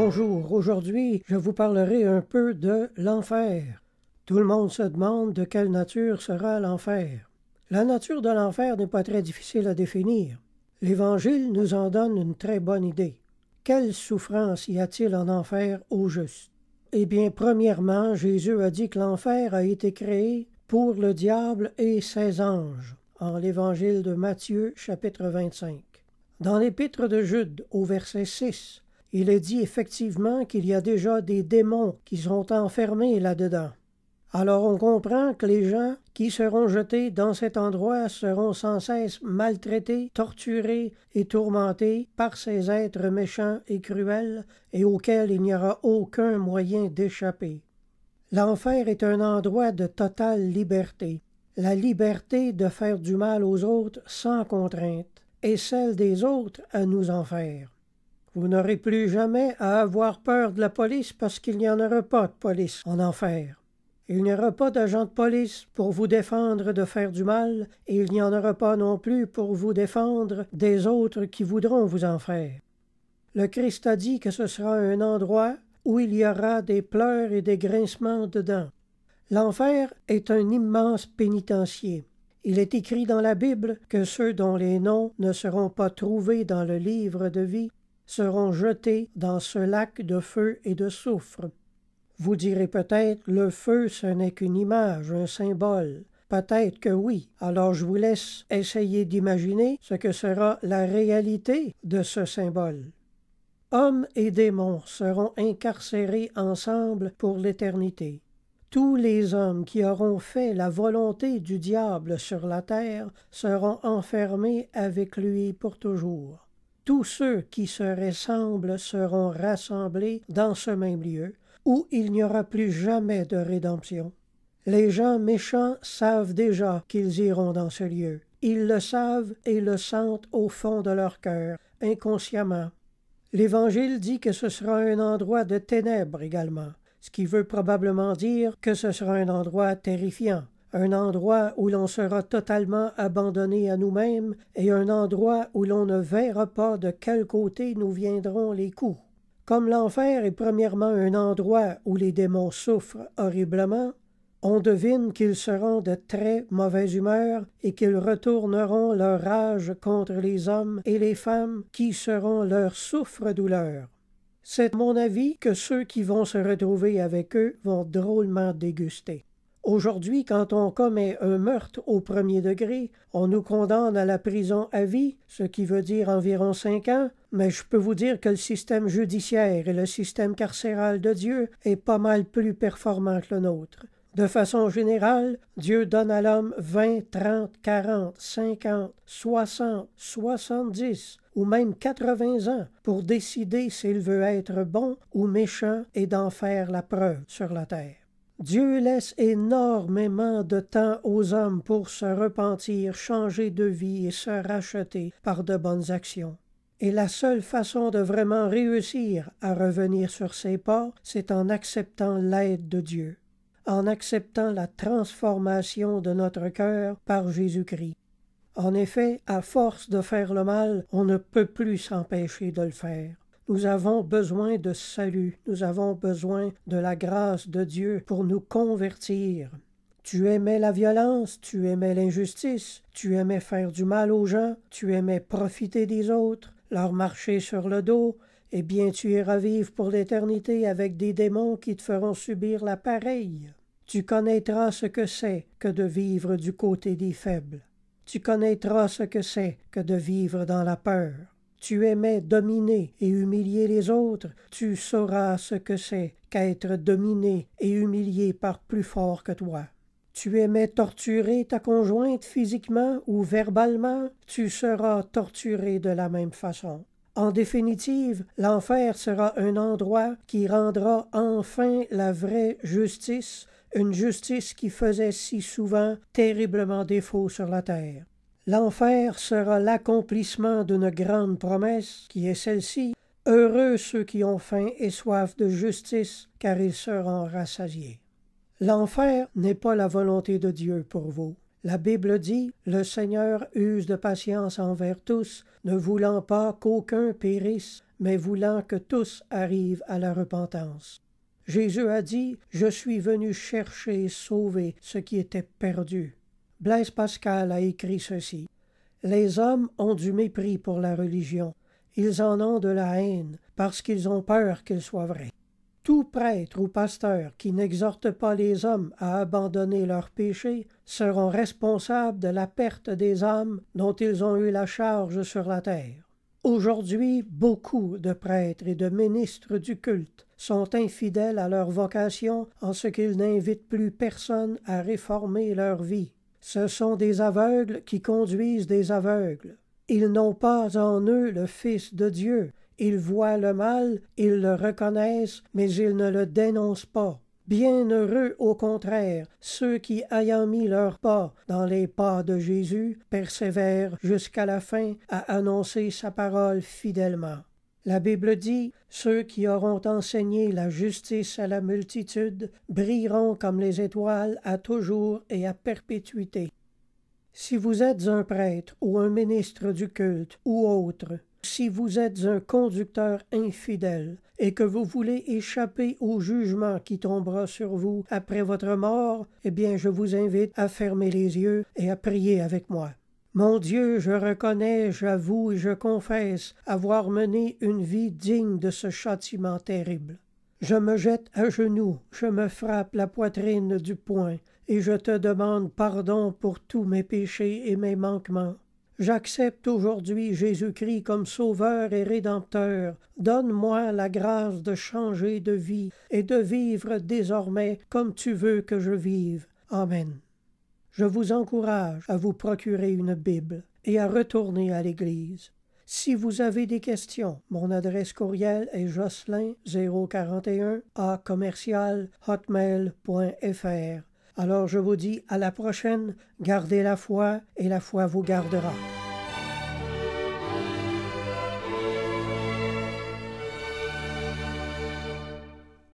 Bonjour, aujourd'hui je vous parlerai un peu de l'enfer. Tout le monde se demande de quelle nature sera l'enfer. La nature de l'enfer n'est pas très difficile à définir. L'Évangile nous en donne une très bonne idée. Quelle souffrance y a-t-il en enfer au juste Eh bien, premièrement, Jésus a dit que l'enfer a été créé pour le diable et ses anges, en l'Évangile de Matthieu chapitre 25. Dans l'épître de Jude, au verset 6, il est dit effectivement qu'il y a déjà des démons qui sont enfermés là-dedans. Alors on comprend que les gens qui seront jetés dans cet endroit seront sans cesse maltraités, torturés et tourmentés par ces êtres méchants et cruels et auxquels il n'y aura aucun moyen d'échapper. L'enfer est un endroit de totale liberté, la liberté de faire du mal aux autres sans contrainte, et celle des autres à nous en faire. Vous n'aurez plus jamais à avoir peur de la police parce qu'il n'y en aura pas de police en enfer. Il n'y aura pas d'agent de police pour vous défendre de faire du mal, et il n'y en aura pas non plus pour vous défendre des autres qui voudront vous en faire. Le Christ a dit que ce sera un endroit où il y aura des pleurs et des grincements dedans. L'enfer est un immense pénitencier. Il est écrit dans la Bible que ceux dont les noms ne seront pas trouvés dans le livre de vie seront jetés dans ce lac de feu et de soufre. Vous direz peut-être le feu ce n'est qu'une image, un symbole. Peut-être que oui. Alors je vous laisse essayer d'imaginer ce que sera la réalité de ce symbole. Hommes et démons seront incarcérés ensemble pour l'éternité. Tous les hommes qui auront fait la volonté du diable sur la terre seront enfermés avec lui pour toujours tous ceux qui se ressemblent seront rassemblés dans ce même lieu, où il n'y aura plus jamais de rédemption. Les gens méchants savent déjà qu'ils iront dans ce lieu. Ils le savent et le sentent au fond de leur cœur, inconsciemment. L'Évangile dit que ce sera un endroit de ténèbres également, ce qui veut probablement dire que ce sera un endroit terrifiant, un endroit où l'on sera totalement abandonné à nous-mêmes et un endroit où l'on ne verra pas de quel côté nous viendront les coups. Comme l'enfer est premièrement un endroit où les démons souffrent horriblement, on devine qu'ils seront de très mauvaise humeur et qu'ils retourneront leur rage contre les hommes et les femmes qui seront leur souffre-douleur. C'est mon avis que ceux qui vont se retrouver avec eux vont drôlement déguster. Aujourd'hui, quand on commet un meurtre au premier degré, on nous condamne à la prison à vie, ce qui veut dire environ cinq ans, mais je peux vous dire que le système judiciaire et le système carcéral de Dieu est pas mal plus performant que le nôtre. De façon générale, Dieu donne à l'homme 20, 30, 40, 50, 60, 70 ou même 80 ans pour décider s'il veut être bon ou méchant et d'en faire la preuve sur la terre. Dieu laisse énormément de temps aux hommes pour se repentir, changer de vie et se racheter par de bonnes actions. Et la seule façon de vraiment réussir à revenir sur ses pas, c'est en acceptant l'aide de Dieu, en acceptant la transformation de notre cœur par Jésus-Christ. En effet, à force de faire le mal, on ne peut plus s'empêcher de le faire. Nous avons besoin de salut, nous avons besoin de la grâce de Dieu pour nous convertir. Tu aimais la violence, tu aimais l'injustice, tu aimais faire du mal aux gens, tu aimais profiter des autres, leur marcher sur le dos, eh bien tu iras vivre pour l'éternité avec des démons qui te feront subir la pareille. Tu connaîtras ce que c'est que de vivre du côté des faibles. Tu connaîtras ce que c'est que de vivre dans la peur tu aimais dominer et humilier les autres, tu sauras ce que c'est qu'être dominé et humilié par plus fort que toi. Tu aimais torturer ta conjointe physiquement ou verbalement, tu seras torturé de la même façon. En définitive, l'enfer sera un endroit qui rendra enfin la vraie justice, une justice qui faisait si souvent terriblement défaut sur la terre. L'enfer sera l'accomplissement d'une grande promesse qui est celle-ci. Heureux ceux qui ont faim et soif de justice, car ils seront rassasiés. L'enfer n'est pas la volonté de Dieu pour vous. La Bible dit Le Seigneur use de patience envers tous, ne voulant pas qu'aucun périsse, mais voulant que tous arrivent à la repentance. Jésus a dit Je suis venu chercher et sauver ce qui était perdu. Blaise Pascal a écrit ceci. Les hommes ont du mépris pour la religion. Ils en ont de la haine parce qu'ils ont peur qu'elle soit vraie. Tout prêtre ou pasteur qui n'exhorte pas les hommes à abandonner leurs péchés seront responsables de la perte des âmes dont ils ont eu la charge sur la terre. Aujourd'hui, beaucoup de prêtres et de ministres du culte sont infidèles à leur vocation en ce qu'ils n'invitent plus personne à réformer leur vie. Ce sont des aveugles qui conduisent des aveugles. Ils n'ont pas en eux le Fils de Dieu. Ils voient le mal, ils le reconnaissent, mais ils ne le dénoncent pas. Bienheureux, au contraire, ceux qui, ayant mis leurs pas dans les pas de Jésus, persévèrent jusqu'à la fin à annoncer sa parole fidèlement. La Bible dit Ceux qui auront enseigné la justice à la multitude brilleront comme les étoiles à toujours et à perpétuité. Si vous êtes un prêtre ou un ministre du culte ou autre, si vous êtes un conducteur infidèle et que vous voulez échapper au jugement qui tombera sur vous après votre mort, eh bien je vous invite à fermer les yeux et à prier avec moi. Mon Dieu, je reconnais, j'avoue et je confesse avoir mené une vie digne de ce châtiment terrible. Je me jette à genoux, je me frappe la poitrine du poing, et je te demande pardon pour tous mes péchés et mes manquements. J'accepte aujourd'hui Jésus-Christ comme Sauveur et Rédempteur. Donne-moi la grâce de changer de vie et de vivre désormais comme tu veux que je vive. Amen. Je vous encourage à vous procurer une Bible et à retourner à l'Église. Si vous avez des questions, mon adresse courriel est jocelyn041 à Alors je vous dis à la prochaine, gardez la foi et la foi vous gardera.